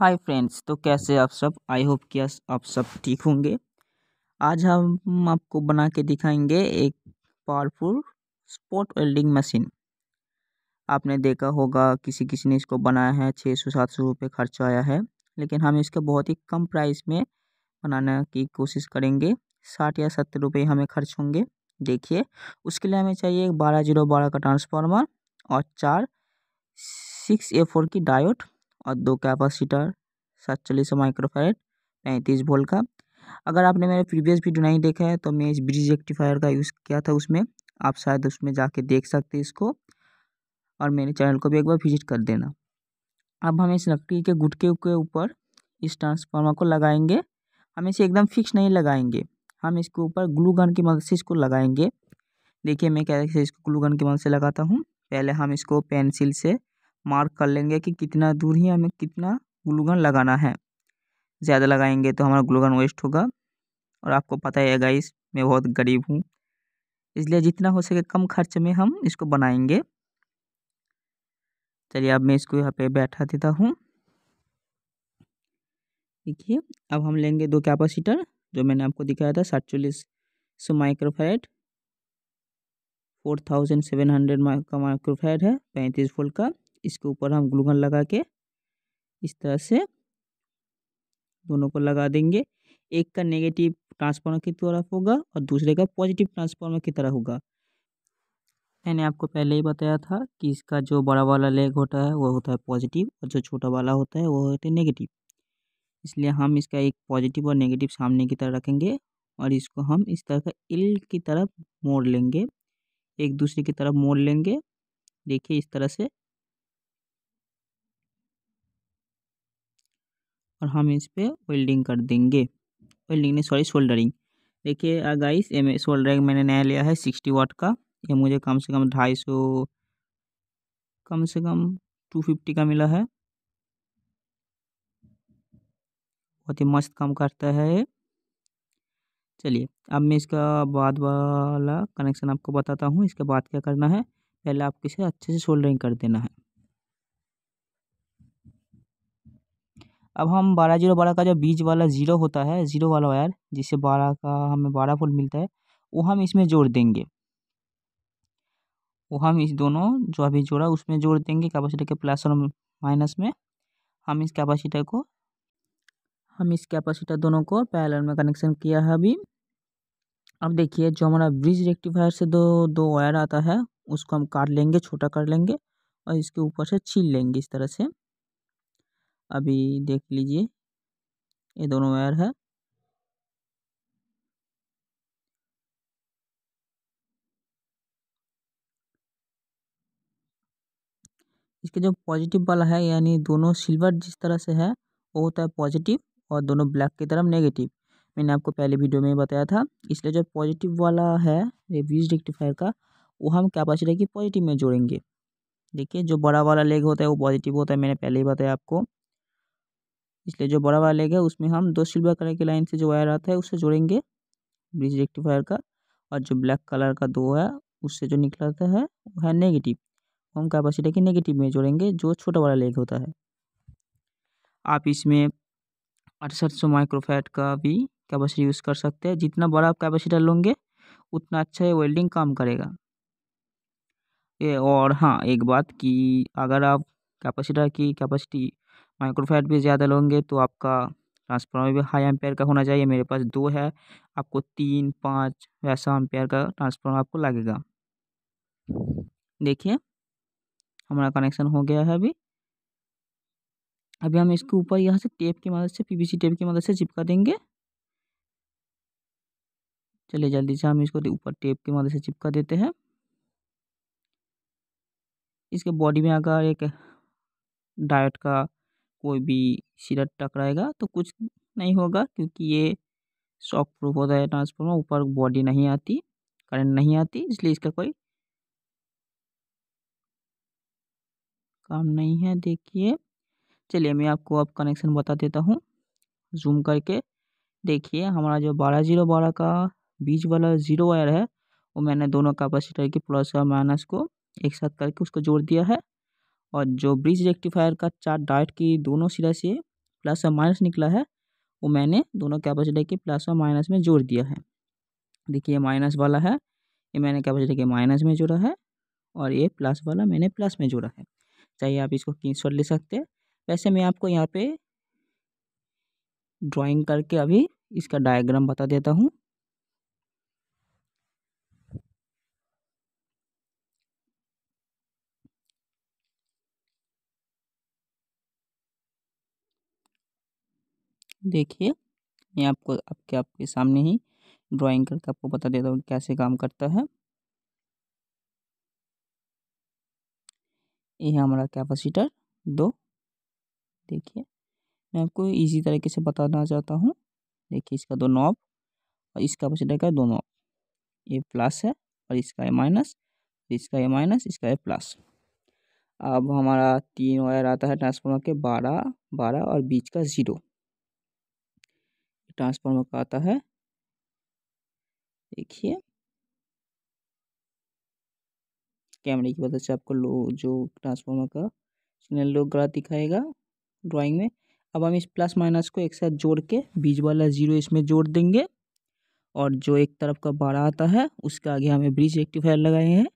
hi friends तो कैसे आप सब आई होप कि आप सब ठीक होंगे आज हम आपको बना के दिखाएंगे एक पावरफुल स्पॉट वेल्डिंग मशीन आपने देखा होगा किसी किसी ने इसको बनाया है छः सौ सात सौ रुपये खर्च आया है लेकिन हम इसके बहुत ही कम प्राइस में बनाने की कोशिश करेंगे साठ या सत्तर रुपये हमें खर्च होंगे देखिए उसके लिए हमें चाहिए बारह जीरो बारह का ट्रांसफार्मर और चार सिक्स ए फोर की डायोड और दो कैपेसिटर सातचलीस माइक्रोफाइड पैंतीस वोल्ट का अगर आपने मेरा प्रीवियस वीडियो नहीं देखा है तो मैं इस ब्रिज रेक्टिफायर का यूज़ किया था उसमें आप शायद उसमें जाके देख सकते इसको और मेरे चैनल को भी एक बार विजिट कर देना अब हम इस लकड़ी के गुटके के ऊपर इस ट्रांसफार्मर को लगाएंगे हम इसे एकदम फिक्स नहीं लगाएंगे हम इसके ऊपर ग्लू गन की मदद से इसको लगाएंगे देखिए मैं कैसे इसको ग्लू गन की मदद से लगाता हूँ पहले हम इसको पेंसिल से मार्क कर लेंगे कि कितना दूर ही हमें कितना ग्लूगन लगाना है ज़्यादा लगाएंगे तो हमारा ग्लूगन वेस्ट होगा और आपको पता है गाइस मैं बहुत गरीब हूँ इसलिए जितना हो सके कम खर्च में हम इसको बनाएंगे चलिए अब मैं इसको यहाँ पे बैठा देता हूँ देखिए अब हम लेंगे दो कैपेसिटर जो मैंने आपको दिखाया था सातचल्लिस सौ microfarad four thousand seven hundred का माइक्रोफेड है पैंतीस वोल्ट का इसके ऊपर हम ग्लूगन लगा के इस तरह से दोनों को लगा देंगे एक का नेगेटिव ट्रांसफार्मर की तरफ होगा और दूसरे का पॉजिटिव ट्रांसफार्मर की तरह होगा मैंने आपको पहले ही बताया था कि इसका जो बड़ा वाला लेग होता है वो होता है पॉजिटिव और जो छोटा वाला होता है वो होता है नेगेटिव इसलिए हम इसका एक पॉजिटिव और नेगेटिव सामने की तरह रखेंगे और इसको हम इस तरह का इल की तरफ मोड़ लेंगे एक दूसरे की तरफ मोड़ लेंगे देखिए इस तरह से और हम इस पर वेल्डिंग कर देंगे वेल्डिंग नहीं सॉरी शोल्डरिंग देखिए गाइस ये शोल्डरिंग मैंने नया लिया है सिक्सटी वाट का ये मुझे कम से कम ढाई सौ कम से कम टू फिफ्टी का मिला है बहुत ही मस्त काम करता है चलिए अब मैं इसका बाद वाला कनेक्शन आपको बताता हूँ इसके बाद क्या करना है पहले आपको इसे अच्छे से शोल्डरिंग कर देना है अब हम बारह जीरो बारह का जो बीज वाला ज़ीरो होता है ज़ीरो वाला वायर जिससे बारह का हमें बारह फुल मिलता है वो हम इसमें जोड़ देंगे वो हम इस दोनों जो अभी जोड़ा उसमें जोड़ देंगे कैपेसिटर के प्लस और माइनस में हम इस कैपेसिटर को हम इस कैपेसिटर दोनों को पैरेलल में कनेक्शन किया है अभी अब देखिए जो हमारा ब्रिज रेक्टिफायर से दो दो वायर आता है उसको हम काट लेंगे छोटा कर लेंगे और इसके ऊपर से छील लेंगे इस तरह से अभी देख लीजिए ये दोनों वायर है इसके जो पॉजिटिव वाला है यानी दोनों सिल्वर जिस तरह से है वो होता है पॉजिटिव और दोनों ब्लैक की तरफ नेगेटिव मैंने आपको पहले वीडियो में बताया था इसलिए जो पॉजिटिव वाला है रिव्यूज रेक्टिफायर का वो हम कैपेसिटर की पॉजिटिव में जोड़ेंगे देखिए जो बड़ा वाला लेग होता है वो पॉजिटिव होता है मैंने पहले ही बताया आपको इसलिए जो बड़ा वाला लेग है उसमें हम दो सिल्वर कलर की लाइन से जो वायर आता है उससे जोड़ेंगे ब्रिज रेक्टिफायर का और जो ब्लैक कलर का दो है उससे जो निकलता है वो है नेगेटिव होम कैपेसिटी के नेगेटिव में जोड़ेंगे जो छोटा वाला लेग होता है आप इसमें अड़सठ सौ माइक्रोफैट का भी कैपेसिटी यूज़ कर सकते हैं जितना बड़ा आप कैपेसिटर लोगे उतना अच्छा ये वेल्डिंग काम करेगा ये और हाँ एक बात कि अगर आप कैपेसिटर की कैपेसिटी माइक्रोफैट भी ज़्यादा लोगे तो आपका ट्रांसफार्मर भी हाई एम्पेयर का होना चाहिए मेरे पास दो है आपको तीन पाँच वैसा एम्पेयर का ट्रांसफार्मर आपको लगेगा देखिए हमारा कनेक्शन हो गया है अभी अभी हम इसके ऊपर यहाँ से टेप की मदद से पीवीसी टेप की मदद से चिपका देंगे चलिए जल्दी से हम इसको ऊपर टेप की मदद से चिपका देते हैं इसके बॉडी में आकर एक डायट का कोई भी सिरा टकराएगा तो कुछ नहीं होगा क्योंकि ये शॉक प्रूफ होता है ट्रांसफार्मर ऊपर बॉडी नहीं आती करंट नहीं आती इसलिए इसका कोई काम नहीं है देखिए चलिए मैं आपको अब कनेक्शन बता देता हूँ जूम करके देखिए हमारा जो बारह जीरो बारह का बीच वाला ज़ीरो वायर है वो मैंने दोनों कैपेसिटर के प्लस और माइनस को एक साथ करके उसको जोड़ दिया है और जो ब्रिज रेक्टिफायर का चार डाइट की दोनों सिरा से प्लस और माइनस निकला है वो मैंने दोनों कैपेसिटर के प्लस और माइनस में जोड़ दिया है देखिए माइनस वाला है ये मैंने कैपेसिटर के माइनस में जोड़ा है और ये प्लस वाला मैंने प्लस में जोड़ा है चाहिए आप इसको शॉट ले सकते हैं वैसे मैं आपको यहाँ पे ड्राइंग करके अभी इसका डायग्राम बता देता हूँ देखिए मैं आपको आपके आपके सामने ही ड्राइंग करके आपको बता देता हूँ कैसे काम करता है ये हमारा कैपेसिटर दो देखिए मैं आपको इजी तरीके से बताना चाहता हूँ देखिए इसका दो नॉब और इस कैपेसिटर का दो नॉब ये प्लस है और इसका ए माइनस इसका ए माइनस इसका ए प्लस अब हमारा तीन वायर आता है ट्रांसफार्मर के बारह बारह और बीच का ज़ीरो ट्रांसफार्मर का आता है देखिए कैमरे की मदद से आपको लो जो ट्रांसफार्मर का सिग्नल लो ग्राफ दिखाएगा ड्राइंग में अब हम इस प्लस माइनस को एक साथ जोड़ के बीच वाला जीरो इसमें जोड़ देंगे और जो एक तरफ का बारह आता है उसके आगे हमें ब्रिज रेक्टिफायर लगाए हैं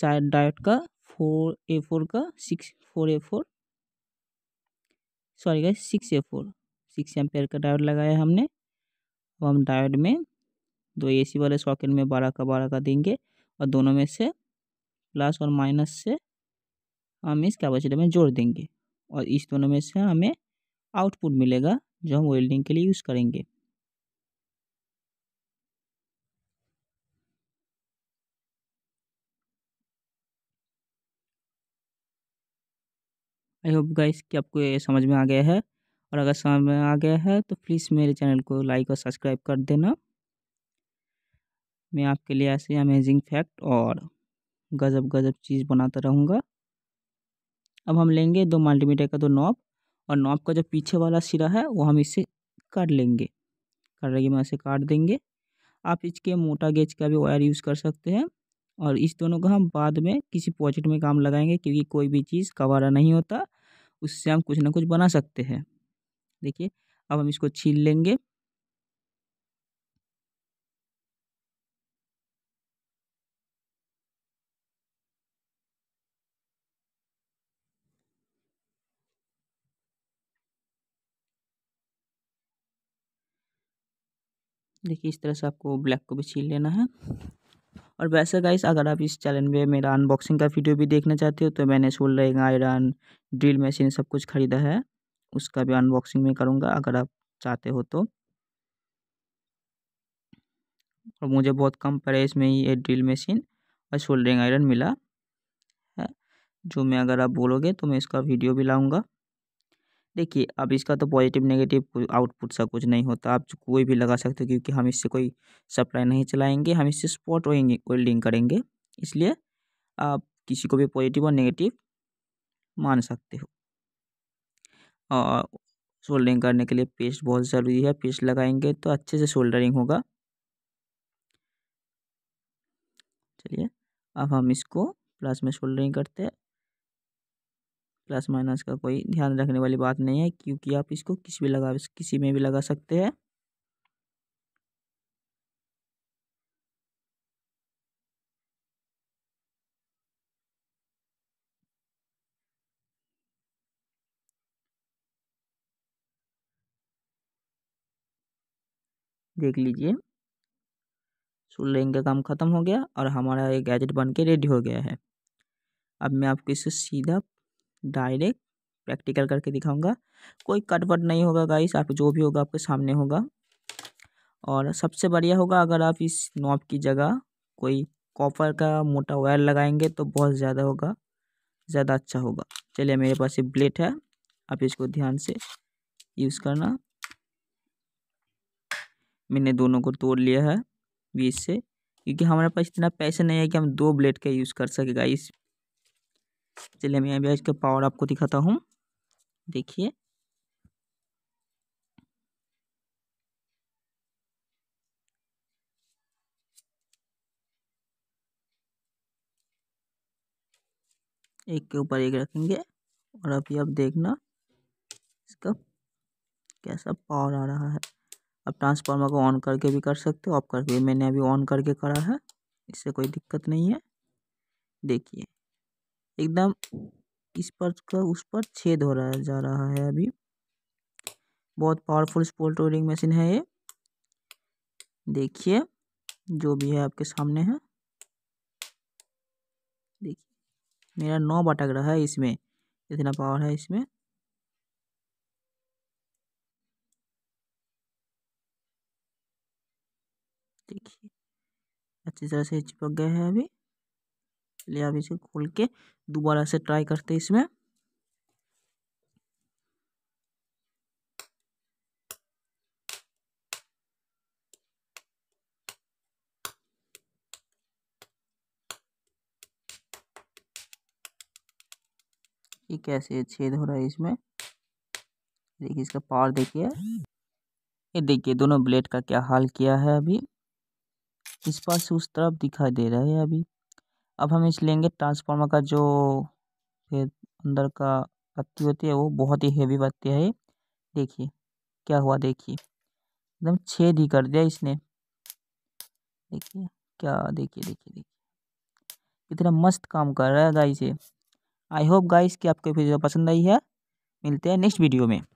चार डायट का फोर ए फोर का six four A four sorry guys six A four six ampere का डायोड लगाया हमने अब हम डायोड में दो एसी वाले सॉकेट में बारह का बारह का देंगे और दोनों में से प्लस और माइनस से हम इस कैपेसिटर में जोड़ देंगे और इस दोनों में से हमें आउटपुट मिलेगा जो हम वेल्डिंग के लिए यूज़ करेंगे आई होप गाइस कि आपको ये समझ में आ गया है और अगर समझ में आ गया है तो प्लीज़ मेरे चैनल को लाइक और सब्सक्राइब कर देना मैं आपके लिए ऐसे अमेजिंग फैक्ट और गज़ब गज़ब चीज़ बनाता रहूँगा अब हम लेंगे दो मल्टीमीटर का दो नॉब और नॉब का जो पीछे वाला सिरा है वो हम इससे काट लेंगे कर रही में ऐसे काट देंगे आप इसके मोटा गेज का भी वायर यूज़ कर सकते हैं और इस दोनों का हम बाद में किसी प्रोजेक्ट में काम लगाएंगे क्योंकि कोई भी चीज़ कवारा नहीं होता उससे हम कुछ ना कुछ बना सकते हैं देखिए अब हम इसको छील लेंगे देखिए इस तरह से आपको ब्लैक को भी छील लेना है और वैसे गाइस अगर आप इस चैनल में मेरा अनबॉक्सिंग का वीडियो भी देखना चाहते हो तो मैंने सोल रहेगा आयरन ड्रिल मशीन सब कुछ खरीदा है उसका भी अनबॉक्सिंग में करूँगा अगर आप चाहते हो तो और मुझे बहुत कम प्राइस में ही ये ड्रिल मशीन और शोल्डरिंग आयरन मिला है जो मैं अगर आप बोलोगे तो मैं इसका वीडियो भी लाऊंगा देखिए अब इसका तो पॉजिटिव नेगेटिव आउटपुट सा कुछ नहीं होता आप कोई भी लगा सकते हो क्योंकि हम इससे कोई सप्लाई नहीं चलाएंगे हम इससे स्पॉट वेल्डिंग करेंगे इसलिए आप किसी को भी पॉजिटिव और नेगेटिव मान सकते हो सोल्डरिंग करने के लिए पेस्ट बहुत ज़रूरी है पेस्ट लगाएंगे तो अच्छे से सोल्डरिंग होगा चलिए अब हम इसको प्लस में सोल्डरिंग करते हैं प्लस माइनस का कोई ध्यान रखने वाली बात नहीं है क्योंकि आप इसको किसी भी लगा किसी में भी लगा सकते हैं देख लीजिए सोल्डरिंग का काम ख़त्म हो गया और हमारा ये गैजेट बन के रेडी हो गया है अब मैं आपको इसे सीधा डायरेक्ट प्रैक्टिकल करके दिखाऊंगा कोई कट वट नहीं होगा गाइस आप जो भी होगा आपके सामने होगा और सबसे बढ़िया होगा अगर आप इस नॉब की जगह कोई कॉपर का मोटा वायर लगाएंगे तो बहुत ज़्यादा होगा ज़्यादा अच्छा होगा चलिए मेरे पास ये ब्लेड है आप इसको ध्यान से यूज़ करना मैंने दोनों को तोड़ लिया है बीस से क्योंकि हमारे पास इतना पैसा नहीं है कि हम दो ब्लेड का यूज़ कर सके गाइस चलिए मैं अभी इसका पावर आपको दिखाता हूँ देखिए एक के ऊपर एक रखेंगे और अभी आप देखना इसका कैसा पावर आ रहा है आप ट्रांसफार्मर को ऑन करके भी कर सकते हो ऑफ करके भी मैंने अभी ऑन करके करा है इससे कोई दिक्कत नहीं है देखिए एकदम इस पर का उस पर छेद हो रहा जा रहा है अभी बहुत पावरफुल स्पोल्ट रोलिंग मशीन है ये देखिए जो भी है आपके सामने है देखिए मेरा नौ बटक रहा है इसमें इतना पावर है इसमें अच्छी तरह से चिपक गए हैं अभी चलिए अब इसे खोल के दोबारा से ट्राई करते हैं इसमें ये कैसे छेद हो रहा है इसमें देखिए इसका पार देखिए ये देखिए दोनों ब्लेड का क्या हाल किया है अभी पास से उस तरफ दिखाई दे रहा है अभी अब हम इस लेंगे ट्रांसफार्मर का जो अंदर का बत्ती होती है वो बहुत ही हेवी बत्ती है देखिए क्या हुआ देखिए एकदम छेद ही कर दिया इसने देखिए क्या देखिए देखिए देखिए कितना मस्त काम कर रहा है गाइस ये आई होप गाइस कि आपको वीडियो पसंद आई है मिलते हैं नेक्स्ट वीडियो में